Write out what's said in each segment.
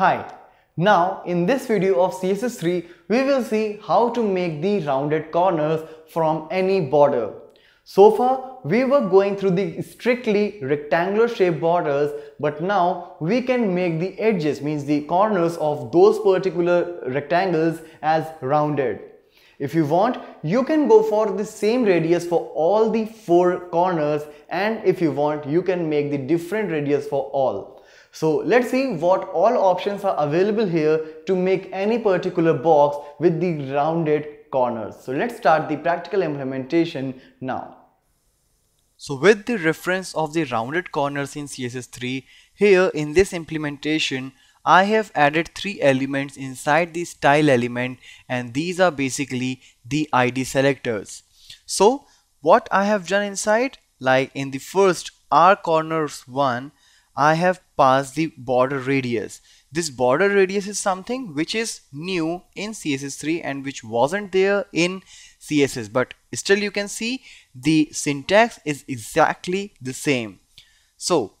Hi, now in this video of CSS3, we will see how to make the rounded corners from any border. So far, we were going through the strictly rectangular shape borders, but now we can make the edges, means the corners of those particular rectangles as rounded. If you want, you can go for the same radius for all the four corners and if you want, you can make the different radius for all. So let's see what all options are available here to make any particular box with the rounded corners. So let's start the practical implementation now. So with the reference of the rounded corners in CSS3, here in this implementation, I have added three elements inside the style element and these are basically the ID selectors. So what I have done inside, like in the first r corners one, I have passed the border radius. This border radius is something which is new in CSS3 and which wasn't there in CSS but still you can see the syntax is exactly the same. So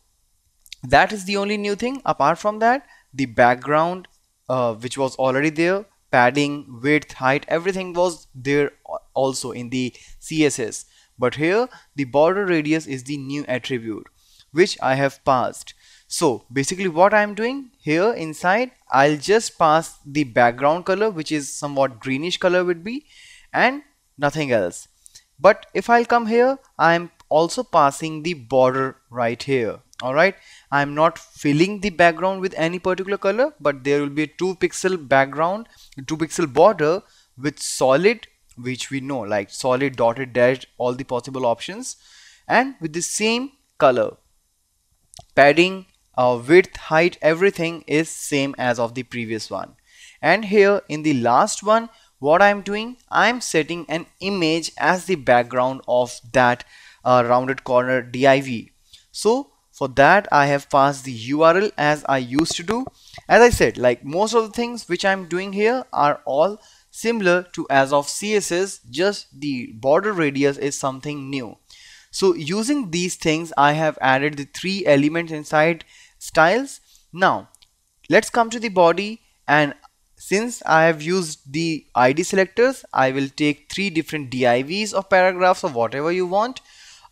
that is the only new thing apart from that the background uh, which was already there padding width height everything was there also in the css but here the border radius is the new attribute which I have passed. So basically what I'm doing here inside, I'll just pass the background color which is somewhat greenish color would be and nothing else. But if I'll come here, I'm also passing the border right here. Alright, I'm not filling the background with any particular color, but there will be a 2 pixel background, 2 pixel border with solid which we know like solid dotted dashed all the possible options and with the same color padding uh, width height everything is same as of the previous one and here in the last one what I'm doing I'm setting an image as the background of that uh, rounded corner div so for that I have passed the URL as I used to do as I said like most of the things which I'm doing here are all similar to as of CSS just the border radius is something new so using these things, I have added the three elements inside styles. Now let's come to the body and since I have used the ID selectors, I will take three different DIVs of paragraphs or whatever you want.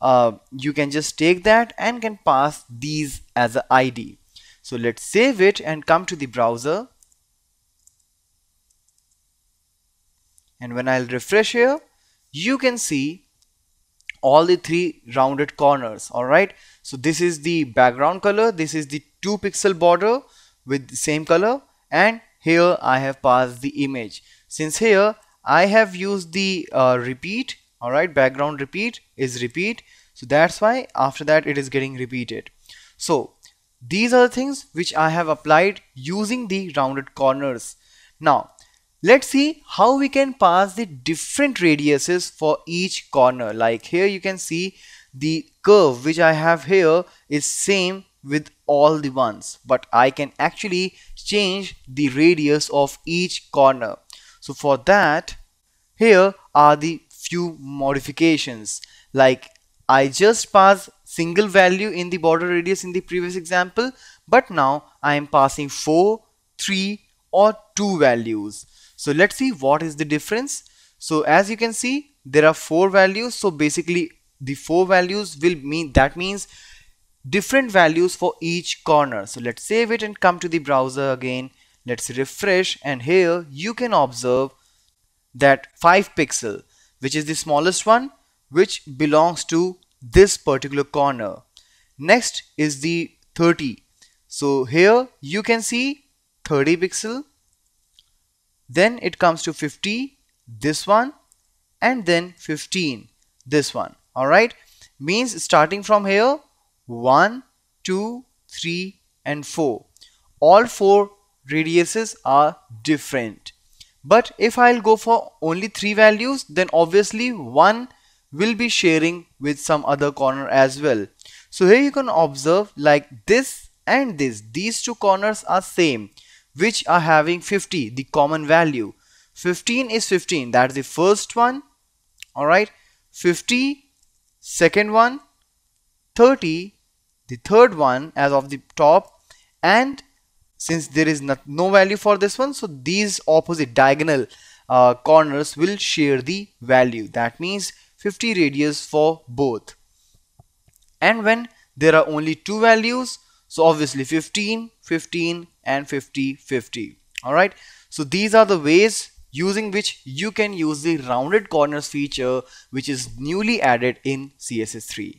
Uh, you can just take that and can pass these as an ID. So let's save it and come to the browser. And when I'll refresh here, you can see all the three rounded corners all right so this is the background color this is the two pixel border with the same color and here I have passed the image since here I have used the uh, repeat alright background repeat is repeat so that's why after that it is getting repeated so these are the things which I have applied using the rounded corners now Let's see how we can pass the different radiuses for each corner. Like here you can see the curve which I have here is same with all the ones but I can actually change the radius of each corner. So for that here are the few modifications like I just pass single value in the border radius in the previous example but now I am passing 4, 3 or 2 values. So let's see what is the difference. So as you can see, there are four values. So basically the four values will mean that means different values for each corner. So let's save it and come to the browser again. Let's refresh and here you can observe that 5 pixel which is the smallest one which belongs to this particular corner. Next is the 30. So here you can see 30 pixel then it comes to 50 this one and then 15 this one all right means starting from here 1 2 3 and 4 all four radiuses are different but if I'll go for only three values then obviously one will be sharing with some other corner as well so here you can observe like this and this these two corners are same which are having 50 the common value 15 is 15 that's the first one all right 50 second one 30 the third one as of the top and since there is not, no value for this one so these opposite diagonal uh, corners will share the value that means 50 radius for both and when there are only two values so obviously 15 15 and 50 50 all right so these are the ways using which you can use the rounded corners feature which is newly added in css3